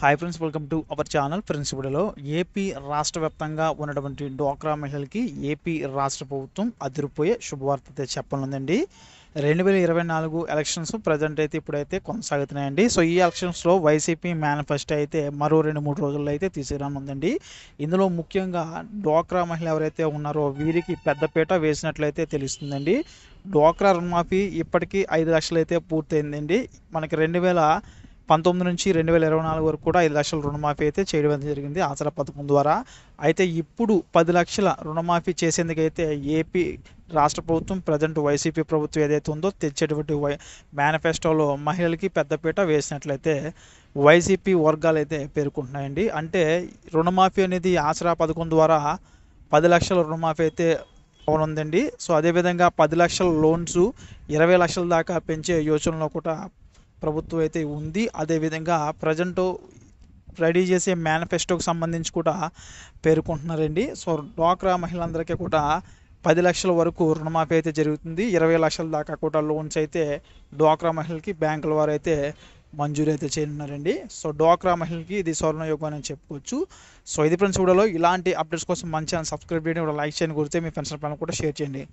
hi friends welcome to our channel friends AP రాష్ట్ర వ్యాప్తంగా ఉన్నటువంటి డోక్రా మహిళలకి ఏపీ రాష్ట్ర ప్రభుత్వం అదిరిపోయే శుభవార్త అయితే చెప్పనుందండి రెండు వేల ఇరవై నాలుగు ఎలక్షన్స్ ప్రజెంట్ అయితే ఇప్పుడైతే కొనసాగుతున్నాయండి సో ఈ ఎలక్షన్స్లో వైసీపీ మేనిఫెస్టో అయితే మరో రెండు మూడు రోజుల్లో అయితే తీసుకురానుందండి ఇందులో ముఖ్యంగా డోక్రా మహిళ ఎవరైతే ఉన్నారో వీరికి పెద్దపీట వేసినట్లయితే తెలుస్తుందండి డోక్రా రుణమాఫీ ఇప్పటికీ ఐదు లక్షలు అయితే పూర్తయిందండి మనకి రెండు వేల పంతొమ్మిది నుంచి రెండు వేల ఇరవై నాలుగు వరకు కూడా ఐదు లక్షల రుణమాఫీ అయితే చేయడం జరిగింది ఆసరా పథకం ద్వారా అయితే ఇప్పుడు పది లక్షల రుణమాఫీ చేసేందుకైతే ఏపీ రాష్ట్ర ప్రభుత్వం ప్రజెంట్ వైసీపీ ప్రభుత్వం ఏదైతే ఉందో తెచ్చేటువంటి వై మేనిఫెస్టోలో మహిళలకి పెద్దపీట వేసినట్లయితే వైసీపీ వర్గాలు అయితే పేర్కొంటున్నాయండి అంటే రుణమాఫీ అనేది ఆసరా పథకం ద్వారా పది లక్షల రుణమాఫీ అయితే ఉందండి సో అదేవిధంగా పది లక్షల లోన్స్ ఇరవై లక్షల దాకా పెంచే యోచనలో కూడా ప్రభుత్వం అయితే ఉంది అదేవిధంగా ప్రజెంట్ రెడీ చేసే మేనిఫెస్టోకి సంబంధించి కూడా పేర్కొంటున్నారండి సో డ్వాక్రా మహిళలందరికీ కూడా పది లక్షల వరకు రుణమాఫీ అయితే జరుగుతుంది ఇరవై లక్షల దాకా కూడా లోన్స్ అయితే డ్వాక్రా మహిళలకి బ్యాంకుల వారు అయితే మంజూరు అయితే చేయనున్నారండి సో డ్వాక్రా మహిళలకి ఇది స్వర్ణయోగం అని చెప్పుకోవచ్చు సో ఇది ఫ్రెండ్స్ కూడా ఇలాంటి అప్డేట్స్ కోసం మంచిగా సబ్స్క్రైబ్ చేయండి లైక్ చేయండి గురితే మీ ఫ్రెండ్స్ పైన కూడా షేర్ చేయండి